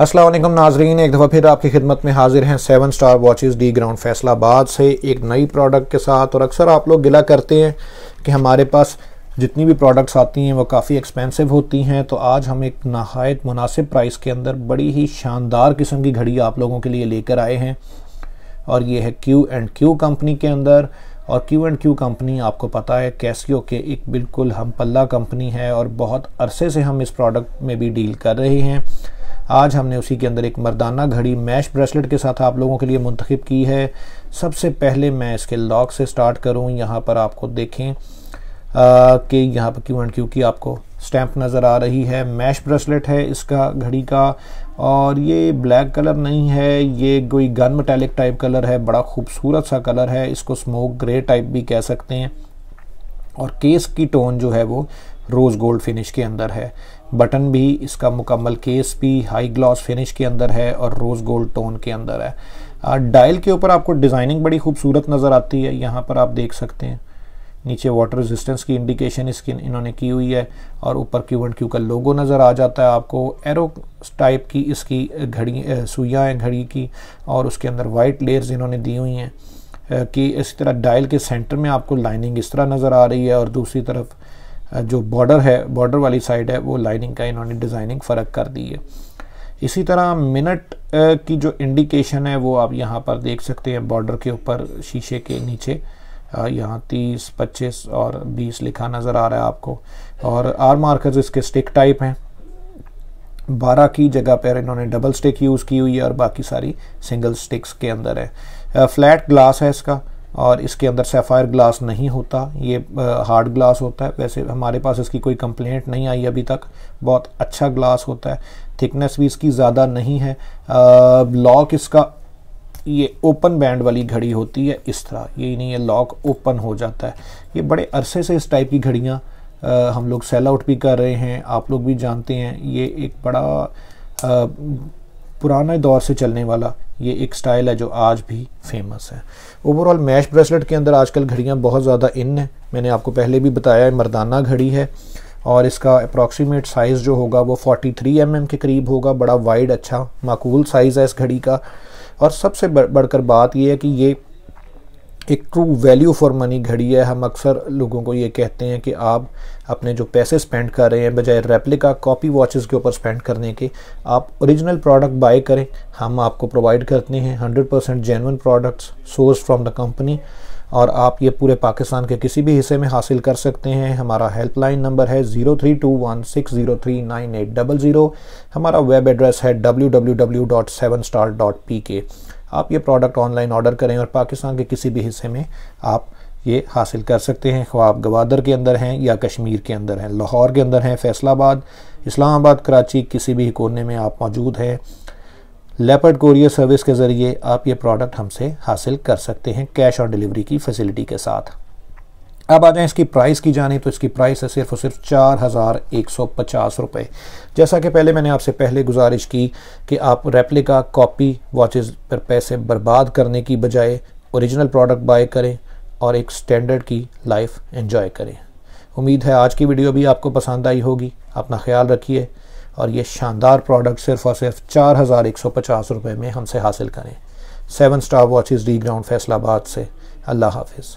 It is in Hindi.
असलम नाजरीन एक दफ़ा फिर आपकी खिदमत में हाजिर हैं seven star watches D ground Faisalabad से एक नई प्रोडक्ट के साथ और अक्सर आप लोग गिला करते हैं कि हमारे पास जितनी भी प्रोडक्ट्स आती हैं वो काफ़ी एक्सपेंसिव होती हैं तो आज हम एक नहायत मुनासिब प्राइस के अंदर बड़ी ही शानदार किस्म की घड़ी आप लोगों के लिए लेकर आए हैं और ये है क्यू एंड क्यू कंपनी के अंदर और क्यू एंड क्यू कंपनी आपको पता है कैसियो के एक बिल्कुल हम पल्ला कंपनी है और बहुत अरसे से हम इस प्रोडक्ट में भी डील कर रहे हैं आज हमने उसी के अंदर एक मर्दाना घड़ी मैश ब्रेसलेट के साथ आप लोगों के लिए मुंतखब की है सबसे पहले मैं इसके लॉक से स्टार्ट करूँ यहाँ पर आपको देखें कि यहाँ पर क्यों क्योंकि आपको स्टैंप नज़र आ रही है मैश ब्रेसलेट है इसका घड़ी का और ये ब्लैक कलर नहीं है ये कोई गन मटैलिक टाइप कलर है बड़ा खूबसूरत सा कलर है इसको स्मोक ग्रे टाइप भी कह सकते हैं और केस की टोन जो है वो रोज़ गोल्ड फिनिश के अंदर है बटन भी इसका मुकम्मल केस भी हाई ग्लॉस फिनिश के अंदर है और रोज़ गोल्ड टोन के अंदर है डायल के ऊपर आपको डिज़ाइनिंग बड़ी खूबसूरत नज़र आती है यहाँ पर आप देख सकते हैं नीचे वाटर रेजिस्टेंस की इंडिकेशन इसकी इन्होंने की हुई है और ऊपर क्यू एंड क्यू का लोगो नज़र आ जाता है आपको एरो टाइप की इसकी घड़ी सुइयाँ हैं घड़ी की और उसके अंदर वाइट लेयर्स इन्होंने दी हुई हैं कि इस तरह डायल के सेंटर में आपको लाइनिंग इस तरह नज़र आ रही है और दूसरी तरफ जो बॉर्डर है बॉर्डर वाली साइड है वो लाइनिंग का इन्होंने डिज़ाइनिंग फ़र्क कर दी है इसी तरह मिनट की जो इंडिकेशन है वो आप यहाँ पर देख सकते हैं बॉर्डर के ऊपर शीशे के नीचे यहाँ तीस पच्चीस और बीस लिखा नज़र आ रहा है आपको और आर मार्कर्स इसके स्टिक टाइप हैं बारह की जगह पर इन्होंने डबल स्टिक यूज़ की हुई है और बाकी सारी सिंगल स्टिक्स के अंदर है फ्लैट ग्लास है इसका और इसके अंदर सेफ़ायर ग्लास नहीं होता ये हार्ड ग्लास होता है वैसे हमारे पास इसकी कोई कंप्लेंट नहीं आई अभी तक बहुत अच्छा ग्लास होता है थिकनेस भी इसकी ज़्यादा नहीं है लॉक इसका ये ओपन बैंड वाली घड़ी होती है इस तरह ये नहीं है लॉक ओपन हो जाता है ये बड़े अरसे से इस टाइप की घड़ियाँ हम लोग सेल आउट भी कर रहे हैं आप लोग भी जानते हैं ये एक बड़ा आ, पुराने दौर से चलने वाला ये एक स्टाइल है जो आज भी फेमस है ओवरऑल मैश ब्रेसलेट के अंदर आजकल घड़ियाँ बहुत ज़्यादा इन हैं मैंने आपको पहले भी बताया है मर्दाना घड़ी है और इसका अप्रॉक्सीमेट साइज़ जो होगा वो 43 थ्री mm के करीब होगा बड़ा वाइड अच्छा माकूल साइज़ है इस घड़ी का और सबसे बढ़कर बात यह है कि ये एक ट्रू वैल्यू फॉर मनी घड़ी है हम अक्सर लोगों को ये कहते हैं कि आप अपने जो पैसे स्पेंड कर रहे हैं बजाय रेप्लिका कॉपी वॉचेस के ऊपर स्पेंड करने के आप ओरिजिनल प्रोडक्ट बाय करें हम आपको प्रोवाइड करते हैं 100% percent genuine products source from the company और आप ये पूरे पाकिस्तान के किसी भी हिस्से में हासिल कर सकते हैं हमारा हेल्पलाइन नंबर है zero three two one six zero three nine eight double zero हमारा वेब एड्रेस है W W W dot seven star dot P K आप ये प्रोडक्ट ऑनलाइन ऑर्डर करें और पाकिस्तान के किसी भी हिस्से में आप ये हासिल कर सकते हैं ख्वाब गवादर के अंदर हैं या कश्मीर के अंदर हैं लाहौर के अंदर हैं फैसलाबाद इस्लामाबाद कराची किसी भी कोने में आप मौजूद हैं लेपर्ड कोरियर सर्विस के ज़रिए आप ये प्रोडक्ट हमसे हासिल कर सकते हैं कैश ऑन डिलीवरी की फैसिलिटी के साथ अब आ जाए इसकी प्राइस की जाने तो इसकी प्राइस है सिर्फ और सिर्फ चार हज़ार एक सौ पचास रुपये जैसा कि पहले मैंने आपसे पहले गुजारिश की कि आप रेप्लिका कॉपी वॉचेस पर पैसे बर्बाद करने की बजाय ओरिजिनल प्रोडक्ट बाय करें और एक स्टैंडर्ड की लाइफ एंजॉय करें उम्मीद है आज की वीडियो भी आपको पसंद आई होगी अपना ख्याल रखिए और ये शानदार प्रोडक्ट सिर्फ और सिर्फ चार हज़ार एक सौ पचास रुपये में हमसे हासिल करें seven star watches D ground Faisalabad से अल्लाह हाफिज़